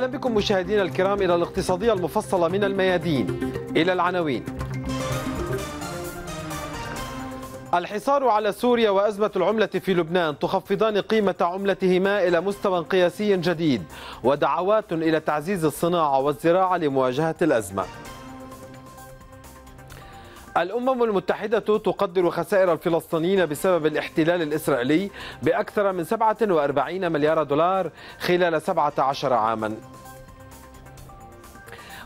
أهلا بكم مشاهدينا الكرام إلى الاقتصادية المفصلة من الميادين إلى العناوين الحصار على سوريا وأزمة العملة في لبنان تخفضان قيمة عملتهما إلى مستوى قياسي جديد ودعوات إلى تعزيز الصناعة والزراعة لمواجهة الأزمة الأمم المتحدة تقدر خسائر الفلسطينيين بسبب الاحتلال الإسرائيلي بأكثر من 47 مليار دولار خلال 17 عاماً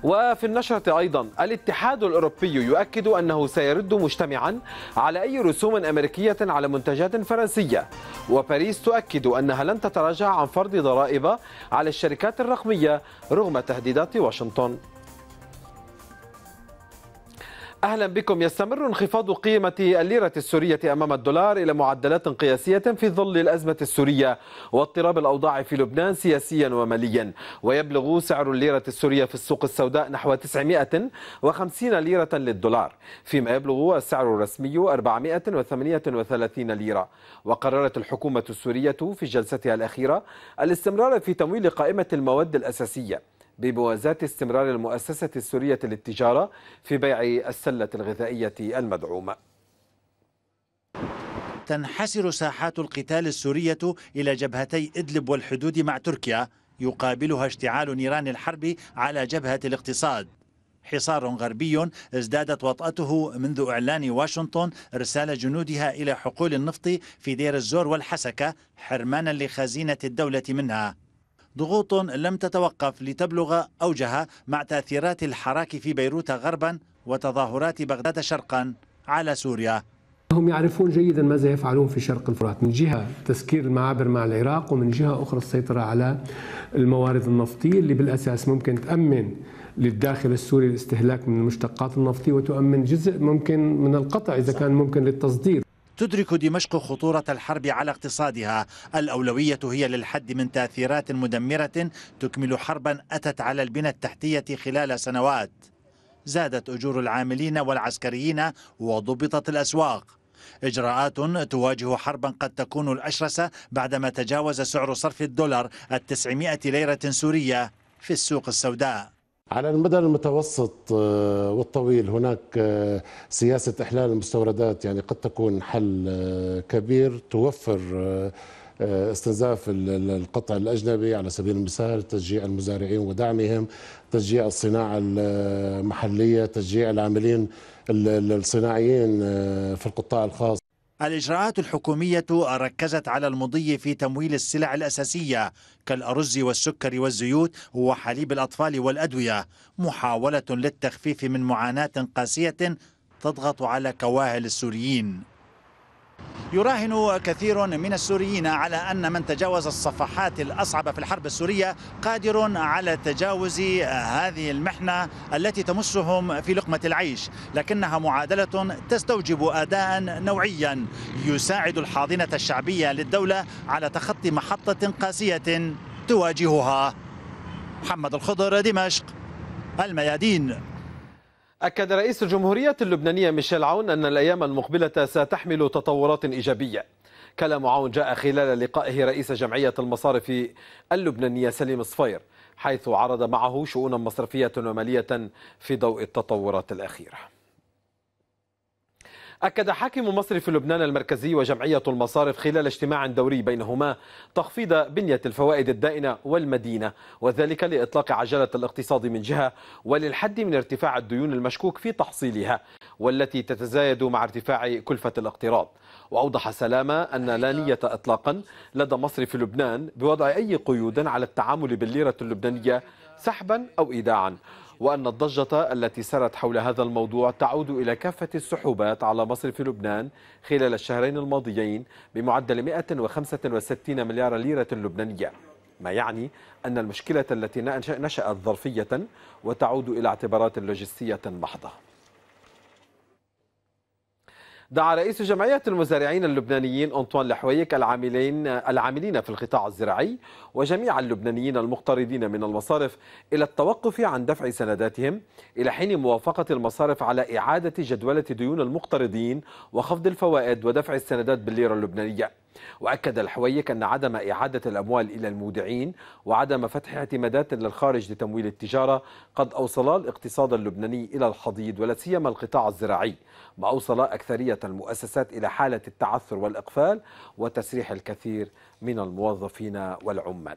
وفي النشرة أيضا الاتحاد الأوروبي يؤكد أنه سيرد مجتمعا على أي رسوم أمريكية على منتجات فرنسية وباريس تؤكد أنها لن تتراجع عن فرض ضرائب على الشركات الرقمية رغم تهديدات واشنطن أهلا بكم يستمر انخفاض قيمة الليرة السورية أمام الدولار إلى معدلات قياسية في ظل الأزمة السورية واضطراب الأوضاع في لبنان سياسيا وماليا ويبلغ سعر الليرة السورية في السوق السوداء نحو 950 ليرة للدولار فيما يبلغ السعر الرسمي 438 ليرة وقررت الحكومة السورية في جلستها الأخيرة الاستمرار في تمويل قائمة المواد الأساسية بموازاة استمرار المؤسسة السورية للتجارة في بيع السلة الغذائية المدعومة تنحسر ساحات القتال السورية إلى جبهتي إدلب والحدود مع تركيا يقابلها اشتعال نيران الحرب على جبهة الاقتصاد حصار غربي ازدادت وطأته منذ إعلان واشنطن إرسال جنودها إلى حقول النفط في دير الزور والحسكة حرمانا لخزينة الدولة منها ضغوط لم تتوقف لتبلغ أوجها مع تأثيرات الحراك في بيروت غربا وتظاهرات بغداد شرقا على سوريا هم يعرفون جيدا ماذا يفعلون في شرق الفرات من جهة تسكير المعابر مع العراق ومن جهة أخرى السيطرة على الموارد النفطية اللي بالأساس ممكن تأمن للداخل السوري الاستهلاك من المشتقات النفطية وتؤمن جزء ممكن من القطع إذا كان ممكن للتصدير تدرك دمشق خطورة الحرب على اقتصادها الأولوية هي للحد من تأثيرات مدمرة تكمل حربا أتت على البنى التحتية خلال سنوات زادت أجور العاملين والعسكريين وضبطت الأسواق إجراءات تواجه حربا قد تكون الأشرس بعدما تجاوز سعر صرف الدولار التسعمائة ليرة سورية في السوق السوداء على المدى المتوسط آه، والطويل هناك آه، سياسة إحلال المستوردات يعني قد تكون حل آه، كبير توفر استنزاف القطع الاجنبي على سبيل المثال تشجيع المزارعين ودعمهم تشجيع الصناعه المحليه تشجيع العاملين الصناعيين في القطاع الخاص الإجراءات الحكومية ركزت على المضي في تمويل السلع الأساسية كالأرز والسكر والزيوت وحليب الأطفال والأدوية محاولة للتخفيف من معاناة قاسية تضغط على كواهل السوريين يراهن كثير من السوريين على ان من تجاوز الصفحات الاصعب في الحرب السوريه قادر على تجاوز هذه المحنه التي تمسهم في لقمه العيش، لكنها معادله تستوجب اداء نوعيا يساعد الحاضنه الشعبيه للدوله على تخطي محطه قاسيه تواجهها. محمد الخضر دمشق الميادين أكد رئيس الجمهورية اللبنانية ميشيل عون أن الأيام المقبلة ستحمل تطورات إيجابية كلام عون جاء خلال لقائه رئيس جمعية المصارف اللبنانية سليم صفير حيث عرض معه شؤونا مصرفية ومالية في ضوء التطورات الأخيرة أكد حاكم مصر في لبنان المركزي وجمعية المصارف خلال اجتماع دوري بينهما تخفيض بنية الفوائد الدائنة والمدينة وذلك لإطلاق عجلة الاقتصاد من جهة وللحد من ارتفاع الديون المشكوك في تحصيلها والتي تتزايد مع ارتفاع كلفة الاقتراض وأوضح سلامة أن لا أيوة. نية إطلاقا لدى مصر في لبنان بوضع أي قيود على التعامل بالليرة اللبنانية سحبا أو إيداعا وأن الضجة التي سرت حول هذا الموضوع تعود إلى كافة السحوبات على مصر في لبنان خلال الشهرين الماضيين بمعدل 165 مليار ليرة لبنانية ما يعني أن المشكلة التي نشأت ظرفية وتعود إلى اعتبارات لوجستية محضة دعا رئيس جمعية المزارعين اللبنانيين أنطوان لحويك العاملين العاملين في القطاع الزراعي وجميع اللبنانيين المقترضين من المصارف إلى التوقف عن دفع سنداتهم إلى حين موافقة المصارف على إعادة جدولة ديون المقترضين وخفض الفوائد ودفع السندات بالليرة اللبنانية وأكد الحويك أن عدم إعادة الأموال إلى المودعين وعدم فتح اعتمادات للخارج لتمويل التجارة قد أوصلا الاقتصاد اللبناني إلى الحضيض ولا سيما القطاع الزراعي ما أوصل أكثرية المؤسسات إلى حالة التعثر والإقفال وتسريح الكثير من الموظفين والعمال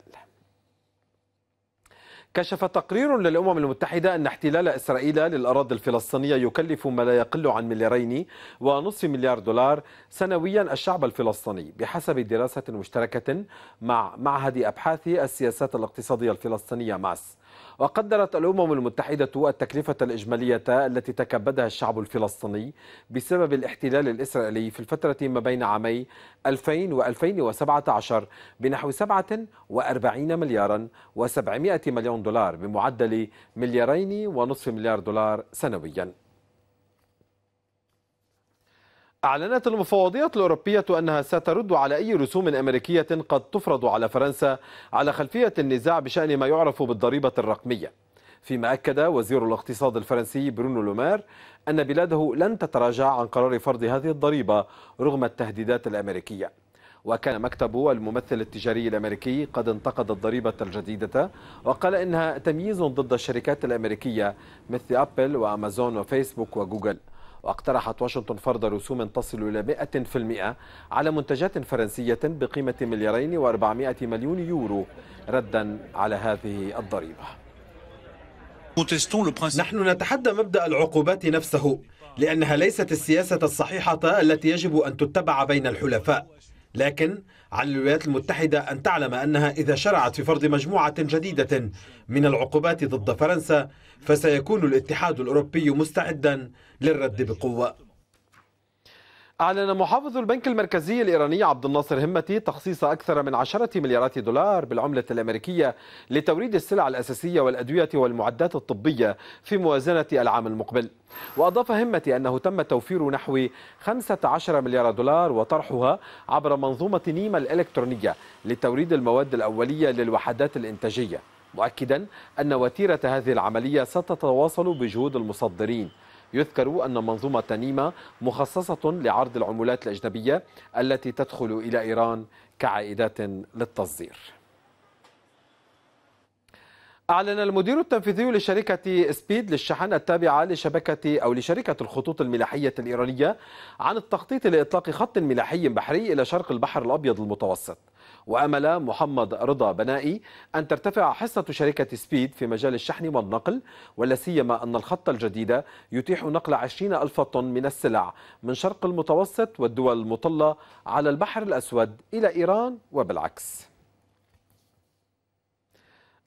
كشف تقرير للأمم المتحدة أن احتلال إسرائيل للأراضي الفلسطينية يكلف ما لا يقل عن مليارين ونصف مليار دولار سنويا الشعب الفلسطيني بحسب دراسة مشتركة مع معهد أبحاث السياسات الاقتصادية الفلسطينية ماس وقدرت الأمم المتحدة التكلفة الإجمالية التي تكبدها الشعب الفلسطيني بسبب الاحتلال الإسرائيلي في الفترة ما بين عامي 2000 و 2017 بنحو 47 مليارا و 700 مليون دولار بمعدل مليارين ونصف مليار دولار سنويا أعلنت المفوضيات الأوروبية أنها سترد على أي رسوم أمريكية قد تفرض على فرنسا على خلفية النزاع بشأن ما يعرف بالضريبة الرقمية فيما أكد وزير الاقتصاد الفرنسي برونو لومير أن بلاده لن تتراجع عن قرار فرض هذه الضريبة رغم التهديدات الأمريكية وكان مكتب الممثل التجاري الأمريكي قد انتقد الضريبة الجديدة وقال إنها تمييز ضد الشركات الأمريكية مثل أبل وأمازون وفيسبوك وجوجل واقترحت واشنطن فرض رسوم تصل إلى 100% على منتجات فرنسية بقيمة مليارين و400 مليون يورو ردا على هذه الضريبة نحن نتحدى مبدأ العقوبات نفسه لأنها ليست السياسة الصحيحة التي يجب أن تتبع بين الحلفاء لكن على الولايات المتحدة أن تعلم أنها إذا شرعت في فرض مجموعة جديدة من العقوبات ضد فرنسا فسيكون الاتحاد الأوروبي مستعدا للرد بقوة أعلن محافظ البنك المركزي الإيراني عبد الناصر همتي تخصيص أكثر من 10 مليارات دولار بالعملة الأمريكية لتوريد السلع الأساسية والأدوية والمعدات الطبية في موازنة العام المقبل وأضاف همتي أنه تم توفير نحو 15 مليار دولار وطرحها عبر منظومة نيما الإلكترونية لتوريد المواد الأولية للوحدات الإنتاجية مؤكدا أن وتيرة هذه العملية ستتواصل بجهود المصدرين يذكر أن منظومة نيما مخصصة لعرض العملات الأجنبية التي تدخل إلى إيران كعائدات للتصدير أعلن المدير التنفيذي لشركة سبيد للشحن التابعة لشبكة أو لشركة الخطوط الملاحية الإيرانية عن التخطيط لإطلاق خط ملاحي بحري إلى شرق البحر الأبيض المتوسط وأمل محمد رضا بنائي أن ترتفع حصة شركة سبيد في مجال الشحن والنقل ولا سيما أن الخط الجديد يتيح نقل 20 ألف طن من السلع من شرق المتوسط والدول المطلة على البحر الأسود إلى إيران وبالعكس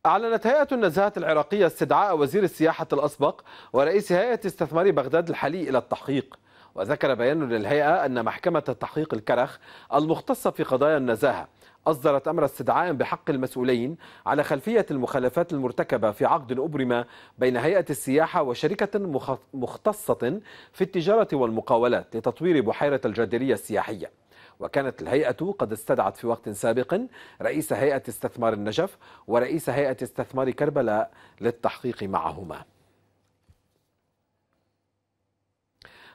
أعلنت هيئة النزاهة العراقية استدعاء وزير السياحة الأسبق ورئيس هيئة استثمار بغداد الحالي إلى التحقيق وذكر بيان للهيئة أن محكمة التحقيق الكرخ المختصة في قضايا النزاهة أصدرت أمر استدعاء بحق المسؤولين على خلفية المخالفات المرتكبة في عقد أبرم بين هيئة السياحة وشركة مختصة في التجارة والمقاولات لتطوير بحيرة الجادرية السياحية وكانت الهيئة قد استدعت في وقت سابق رئيس هيئة استثمار النجف ورئيس هيئة استثمار كربلاء للتحقيق معهما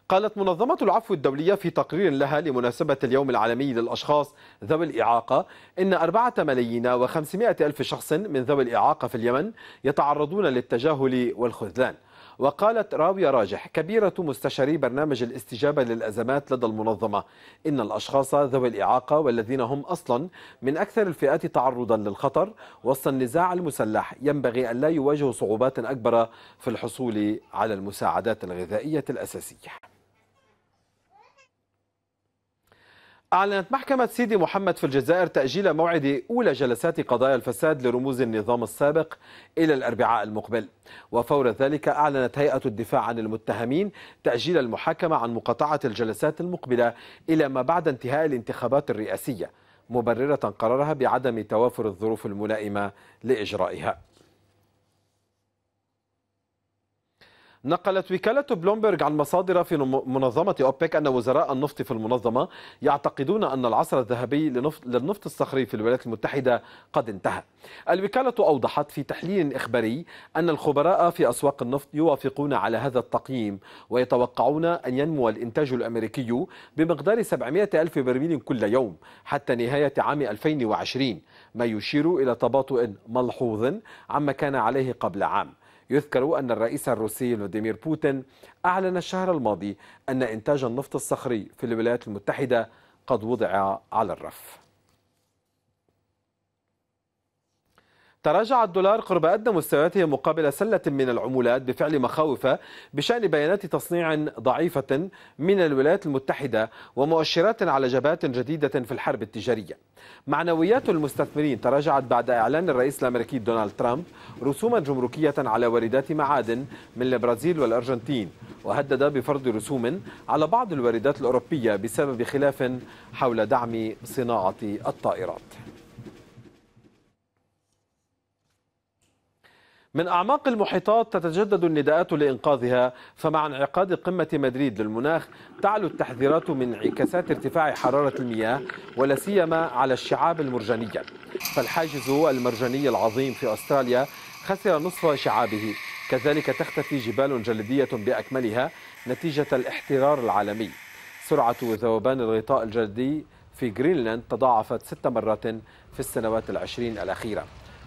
قالت منظمة العفو الدولية في تقرير لها لمناسبة اليوم العالمي للأشخاص ذوي الإعاقة إن أربعة ملايين وخمسمائة ألف شخص من ذوي الإعاقة في اليمن يتعرضون للتجاهل والخذلان وقالت راوية راجح كبيرة مستشاري برنامج الاستجابة للأزمات لدى المنظمة إن الأشخاص ذوي الإعاقة والذين هم أصلا من أكثر الفئات تعرضا للخطر وسط النزاع المسلح ينبغي أن لا يواجهوا صعوبات أكبر في الحصول على المساعدات الغذائية الأساسية أعلنت محكمة سيدي محمد في الجزائر تأجيل موعد أولى جلسات قضايا الفساد لرموز النظام السابق إلى الأربعاء المقبل وفور ذلك أعلنت هيئة الدفاع عن المتهمين تأجيل المحاكمة عن مقاطعة الجلسات المقبلة إلى ما بعد انتهاء الانتخابات الرئاسية مبررة قرارها بعدم توافر الظروف الملائمة لإجرائها نقلت وكالة بلومبرج عن مصادر في منظمة أوبك أن وزراء النفط في المنظمة يعتقدون أن العصر الذهبي للنفط الصخري في الولايات المتحدة قد انتهى الوكالة أوضحت في تحليل إخباري أن الخبراء في أسواق النفط يوافقون على هذا التقييم ويتوقعون أن ينمو الإنتاج الأمريكي بمقدار 700 ألف برميل كل يوم حتى نهاية عام 2020 ما يشير إلى تباطؤ ملحوظ عما كان عليه قبل عام يذكر أن الرئيس الروسي فلاديمير بوتين أعلن الشهر الماضي أن إنتاج النفط الصخري في الولايات المتحدة قد وضع على الرف تراجع الدولار قرب أدنى مستوياته مقابل سلة من العمولات بفعل مخاوف بشأن بيانات تصنيع ضعيفة من الولايات المتحدة ومؤشرات على جبهات جديدة في الحرب التجارية معنويات المستثمرين تراجعت بعد إعلان الرئيس الأمريكي دونالد ترامب رسوما جمركية على واردات معادن من البرازيل والأرجنتين وهدد بفرض رسوم على بعض الواردات الأوروبية بسبب خلاف حول دعم صناعة الطائرات من أعماق المحيطات تتجدد النداءات لإنقاذها فمع انعقاد قمة مدريد للمناخ تعلو التحذيرات من انعكاسات ارتفاع حرارة المياه ولا سيما على الشعاب المرجانية فالحاجز المرجاني العظيم في أستراليا خسر نصف شعابه كذلك تختفي جبال جليدية بأكملها نتيجة الاحترار العالمي سرعة ذوبان الغطاء الجليدي في جرينلاند تضاعفت ست مرات في السنوات العشرين الأخيرة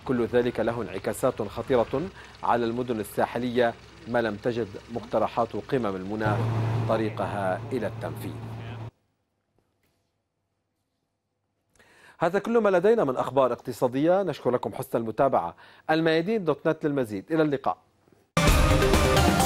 كل ذلك له انعكاسات خطيرة على المدن الساحلية ما لم تجد مقترحات قمم المناخ طريقها إلى التنفيذ هذا كل ما لدينا من أخبار اقتصادية نشكر لكم حسن المتابعة الميادين دوت نت للمزيد إلى اللقاء